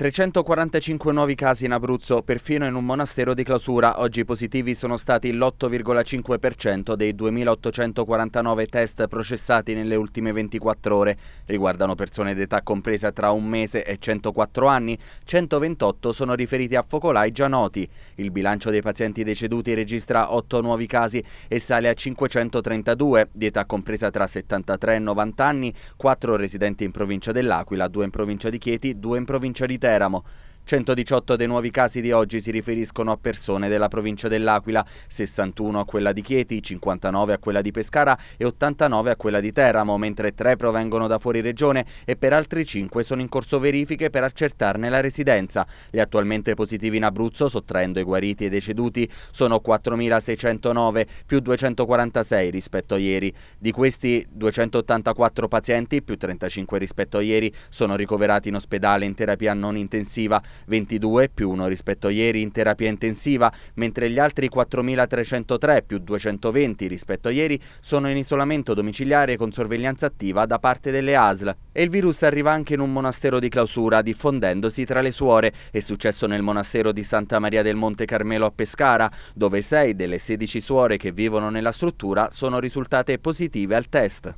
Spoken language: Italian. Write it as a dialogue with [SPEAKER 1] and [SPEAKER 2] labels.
[SPEAKER 1] 345 nuovi casi in Abruzzo, perfino in un monastero di clausura. Oggi positivi sono stati l'8,5% dei 2.849 test processati nelle ultime 24 ore. Riguardano persone d'età compresa tra un mese e 104 anni, 128 sono riferiti a focolai già noti. Il bilancio dei pazienti deceduti registra 8 nuovi casi e sale a 532, di età compresa tra 73 e 90 anni, 4 residenti in provincia dell'Aquila, 2 in provincia di Chieti, 2 in provincia di Terra. Teramo. 118 dei nuovi casi di oggi si riferiscono a persone della provincia dell'Aquila, 61 a quella di Chieti, 59 a quella di Pescara e 89 a quella di Teramo, mentre 3 provengono da fuori regione e per altri 5 sono in corso verifiche per accertarne la residenza. Gli attualmente positivi in Abruzzo, sottraendo i guariti e i deceduti, sono 4.609 più 246 rispetto a ieri. Di questi 284 pazienti più 35 rispetto a ieri sono ricoverati in ospedale in terapia non intensiva 22 più 1 rispetto a ieri in terapia intensiva, mentre gli altri 4.303 più 220 rispetto a ieri sono in isolamento domiciliare con sorveglianza attiva da parte delle ASL. E il virus arriva anche in un monastero di clausura, diffondendosi tra le suore. È successo nel monastero di Santa Maria del Monte Carmelo a Pescara, dove 6 delle 16 suore che vivono nella struttura sono risultate positive al test.